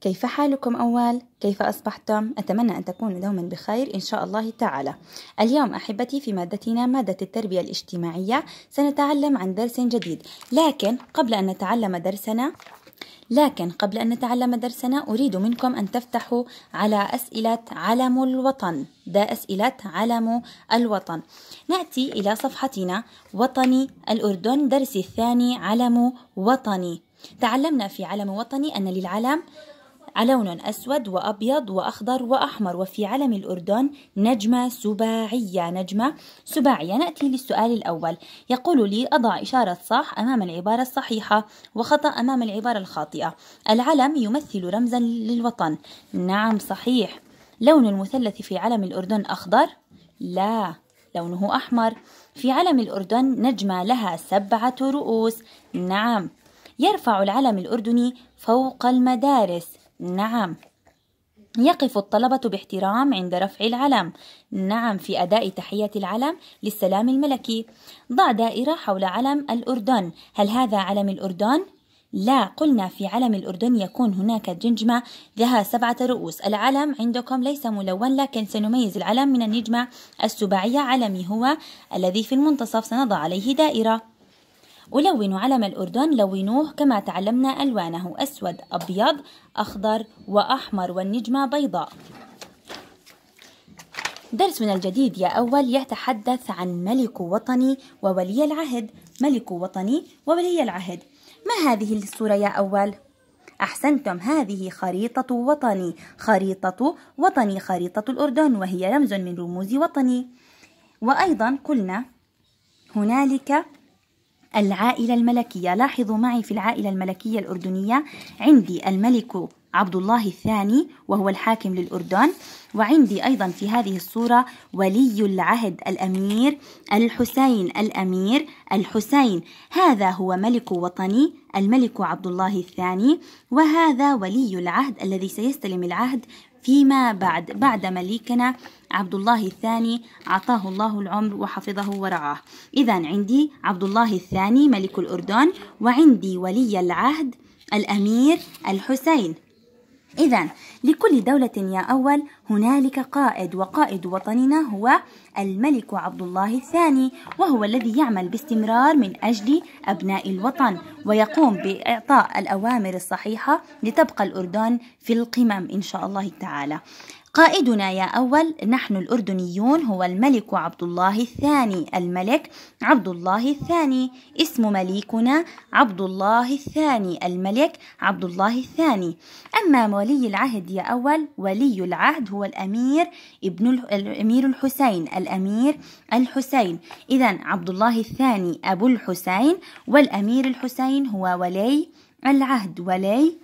كيف حالكم أول؟ كيف أصبحتم؟ أتمنى أن تكونوا دوما بخير إن شاء الله تعالى. اليوم أحبتي في مادتنا مادة التربية الاجتماعية سنتعلم عن درس جديد، لكن قبل أن نتعلم درسنا لكن قبل أن نتعلم درسنا أريد منكم أن تفتحوا على أسئلة علم الوطن ده أسئلة علم الوطن نأتي إلى صفحتنا وطني الأردن درسي الثاني علم وطني تعلمنا في علم وطني أن للعلم لون أسود وأبيض وأخضر وأحمر وفي علم الأردن نجمة سباعية نجمة سباعية نأتي للسؤال الأول يقول لي أضع إشارة صح أمام العبارة الصحيحة وخطأ أمام العبارة الخاطئة العلم يمثل رمزا للوطن نعم صحيح لون المثلث في علم الأردن أخضر؟ لا لونه أحمر في علم الأردن نجمة لها سبعة رؤوس نعم يرفع العلم الأردني فوق المدارس نعم يقف الطلبة باحترام عند رفع العلم نعم في أداء تحية العلم للسلام الملكي ضع دائرة حول علم الأردن هل هذا علم الأردن؟ لا قلنا في علم الأردن يكون هناك جنجمة لها سبعة رؤوس العلم عندكم ليس ملون لكن سنميز العلم من النجمة السباعية علمي هو الذي في المنتصف سنضع عليه دائرة ألون علم الأردن لونوه كما تعلمنا ألوانه أسود أبيض أخضر وأحمر والنجمة بيضاء درسنا الجديد يا أول يتحدث عن ملك وطني وولي العهد ملك وطني وولي العهد ما هذه الصورة يا أول؟ أحسنتم هذه خريطة وطني خريطة وطني خريطة الأردن وهي رمز من رموز وطني وأيضا قلنا هنالك العائلة الملكية لاحظوا معي في العائلة الملكية الأردنية عندي الملك عبد الله الثاني وهو الحاكم للأردن وعندي أيضا في هذه الصورة ولي العهد الأمير الحسين الأمير الحسين هذا هو ملك وطني الملك عبد الله الثاني وهذا ولي العهد الذي سيستلم العهد فيما بعد بعد مليكنا عبد الله الثاني عطاه الله العمر وحفظه ورعاه إذا عندي عبد الله الثاني ملك الأردن وعندي ولي العهد الأمير الحسين إذا لكل دولة يا أول هنالك قائد وقائد وطننا هو الملك عبد الله الثاني وهو الذي يعمل باستمرار من أجل أبناء الوطن ويقوم بإعطاء الأوامر الصحيحة لتبقى الأردن في القمم إن شاء الله تعالى قائدنا يا أول نحن الأردنيون هو الملك عبد الله الثاني الملك عبد الله الثاني اسم مليكنا عبد الله الثاني الملك عبد الله الثاني أما ولي العهد يا أول ولي العهد هو هو الأمير ابن الأمير الحسين الأمير الحسين إذا عبد الله الثاني أبو الحسين والأمير الحسين هو ولي العهد ولي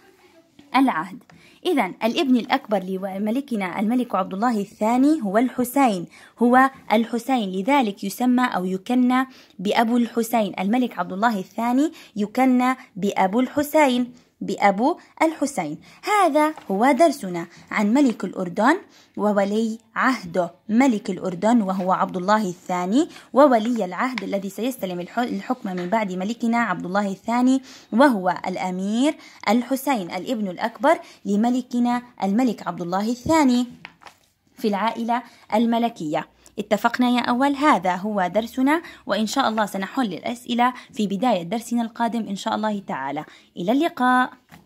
العهد إذا الابن الأكبر لملكنا الملك عبد الله الثاني هو الحسين هو الحسين لذلك يسمى أو يكنى بأبو الحسين الملك عبد الله الثاني يكنى بأبو الحسين بأبو الحسين هذا هو درسنا عن ملك الأردن وولي عهده ملك الأردن وهو عبد الله الثاني وولي العهد الذي سيستلم الحكم من بعد ملكنا عبد الله الثاني وهو الأمير الحسين الابن الأكبر لملكنا الملك عبد الله الثاني في العائلة الملكية اتفقنا يا أول هذا هو درسنا وإن شاء الله سنحل الأسئلة في بداية درسنا القادم إن شاء الله تعالى إلى اللقاء